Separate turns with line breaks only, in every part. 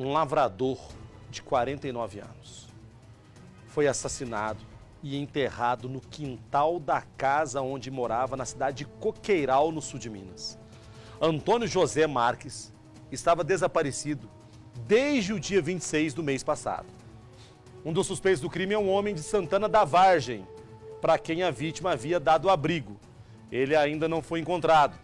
um lavrador de 49 anos, foi assassinado e enterrado no quintal da casa onde morava, na cidade de Coqueiral, no sul de Minas. Antônio José Marques estava desaparecido desde o dia 26 do mês passado. Um dos suspeitos do crime é um homem de Santana da Vargem, para quem a vítima havia dado abrigo. Ele ainda não foi encontrado.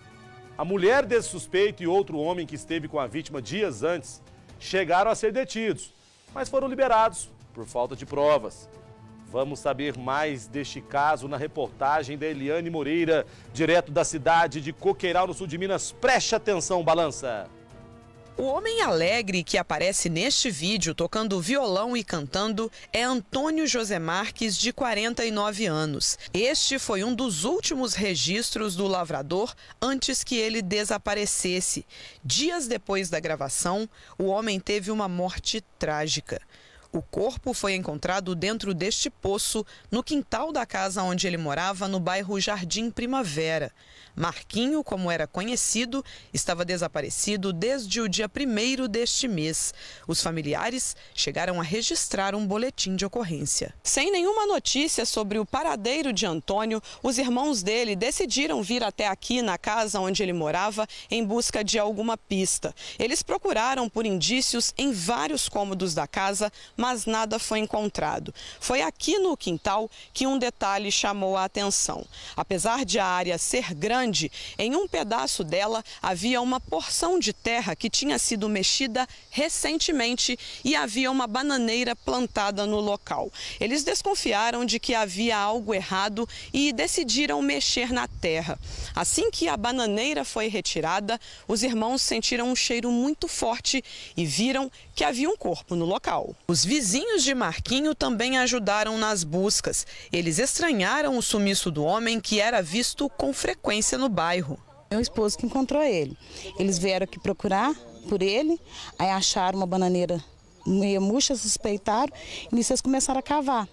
A mulher desse suspeito e outro homem que esteve com a vítima dias antes chegaram a ser detidos, mas foram liberados por falta de provas. Vamos saber mais deste caso na reportagem da Eliane Moreira, direto da cidade de Coqueiral, no sul de Minas. Preste atenção, balança!
O homem alegre que aparece neste vídeo tocando violão e cantando é Antônio José Marques, de 49 anos. Este foi um dos últimos registros do lavrador antes que ele desaparecesse. Dias depois da gravação, o homem teve uma morte trágica. O corpo foi encontrado dentro deste poço, no quintal da casa onde ele morava, no bairro Jardim Primavera. Marquinho, como era conhecido, estava desaparecido desde o dia 1 deste mês. Os familiares chegaram a registrar um boletim de ocorrência. Sem nenhuma notícia sobre o paradeiro de Antônio, os irmãos dele decidiram vir até aqui na casa onde ele morava em busca de alguma pista. Eles procuraram por indícios em vários cômodos da casa, mas mas nada foi encontrado. Foi aqui no quintal que um detalhe chamou a atenção. Apesar de a área ser grande, em um pedaço dela havia uma porção de terra que tinha sido mexida recentemente e havia uma bananeira plantada no local. Eles desconfiaram de que havia algo errado e decidiram mexer na terra. Assim que a bananeira foi retirada, os irmãos sentiram um cheiro muito forte e viram que havia um corpo no local. Os vizinhos de Marquinho também ajudaram nas buscas. Eles estranharam o sumiço do homem que era visto com frequência no bairro.
Meu esposo que encontrou ele. Eles vieram aqui procurar por ele, aí acharam uma bananeira meia murcha, suspeitaram, e nisso eles começaram a cavar.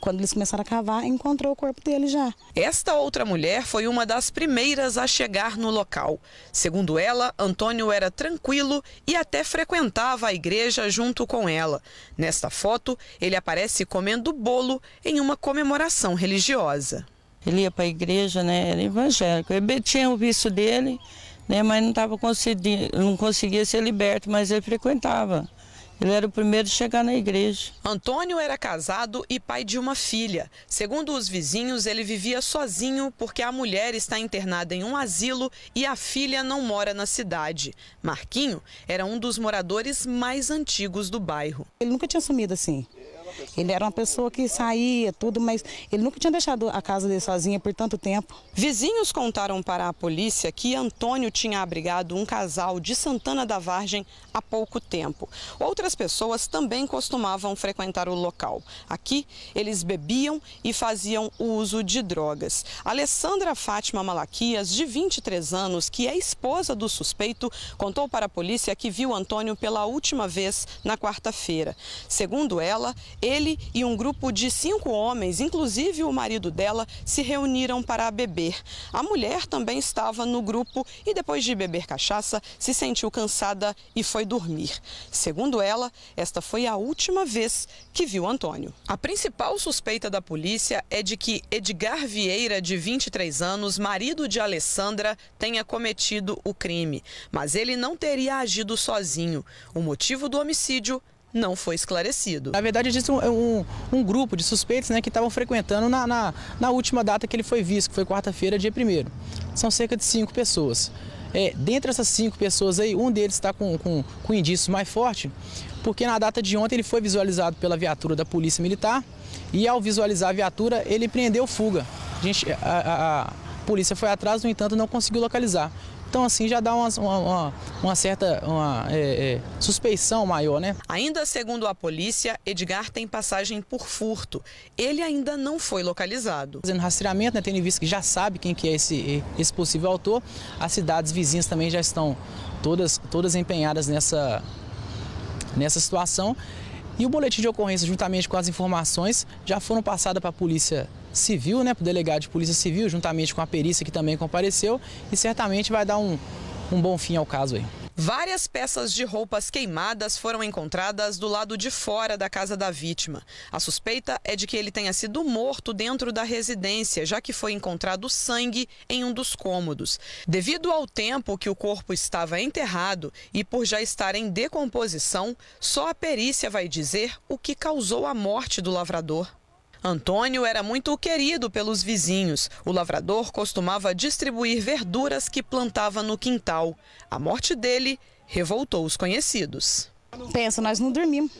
Quando eles começaram a cavar, encontrou o corpo dele já.
Esta outra mulher foi uma das primeiras a chegar no local. Segundo ela, Antônio era tranquilo e até frequentava a igreja junto com ela. Nesta foto, ele aparece comendo bolo em uma comemoração religiosa. Ele ia para a igreja, né? Era evangélico. Ele tinha o vício dele, né? Mas não tava conseguindo, não conseguia ser liberto, mas ele frequentava. Ele era o primeiro a chegar na igreja. Antônio era casado e pai de uma filha. Segundo os vizinhos, ele vivia sozinho porque a mulher está internada em um asilo e a filha não mora na cidade. Marquinho era um dos moradores mais antigos do
bairro. Ele nunca tinha sumido assim. Ele era uma pessoa que saía, tudo, mas ele nunca tinha deixado a casa dele sozinha por tanto tempo. Vizinhos contaram para a polícia
que Antônio tinha abrigado um casal de Santana da Vargem há pouco tempo. Outras pessoas também costumavam frequentar o local. Aqui, eles bebiam e faziam uso de drogas. Alessandra Fátima Malaquias, de 23 anos, que é esposa do suspeito, contou para a polícia que viu Antônio pela última vez na quarta-feira. Segundo ela, ele e um grupo de cinco homens, inclusive o marido dela, se reuniram para beber. A mulher também estava no grupo e, depois de beber cachaça, se sentiu cansada e foi dormir. Segundo ela, esta foi a última vez que viu Antônio. A principal suspeita da polícia é de que Edgar Vieira, de 23 anos, marido de Alessandra, tenha cometido o crime. Mas ele não teria agido sozinho. O motivo do homicídio não foi esclarecido. Na verdade, existe
um, é um, um grupo de suspeitos né, que estavam frequentando na, na, na, última data que ele foi visto, que foi quarta-feira, dia 1 São cerca de cinco pessoas. É, dentre essas cinco pessoas aí, um deles está com, com, com mais forte, porque na data de ontem ele foi visualizado pela viatura da Polícia Militar e ao visualizar a viatura, ele prendeu fuga. A, gente, a, a, a polícia foi atrás, no entanto, não conseguiu localizar. Então, assim, já dá uma, uma, uma certa uma, é, é, suspeição maior, né?
Ainda segundo a polícia, Edgar tem passagem por furto. Ele ainda não
foi localizado. Fazendo rastreamento, né, tendo que já sabe quem que é esse, esse possível autor, as cidades vizinhas também já estão todas, todas empenhadas nessa, nessa situação e o boletim de ocorrência, juntamente com as informações, já foram passadas para a Polícia Civil, né, para o delegado de Polícia Civil, juntamente com a perícia que também compareceu, e certamente vai dar um, um bom fim ao caso aí.
Várias peças de roupas queimadas foram encontradas do lado de fora da casa da vítima. A suspeita é de que ele tenha sido morto dentro da residência, já que foi encontrado sangue em um dos cômodos. Devido ao tempo que o corpo estava enterrado e por já estar em decomposição, só a perícia vai dizer o que causou a morte do lavrador. Antônio era muito querido pelos vizinhos. O lavrador costumava distribuir verduras que plantava no quintal. A morte dele revoltou os conhecidos.
Pensa, nós não dormimos.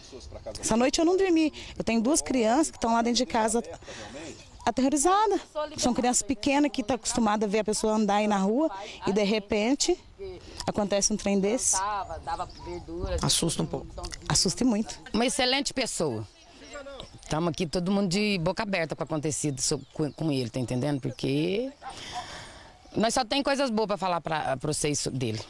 Essa noite eu não dormi. Eu tenho duas crianças que estão lá dentro de casa aterrorizadas. São crianças pequenas que estão tá acostumadas a ver a pessoa andar aí na rua e de repente acontece um trem desse. Assusta um pouco. Assusta muito. Uma excelente pessoa. Estamos aqui todo mundo de boca aberta com o acontecido com ele, tá entendendo? Porque nós só tem coisas boas para falar para vocês dele.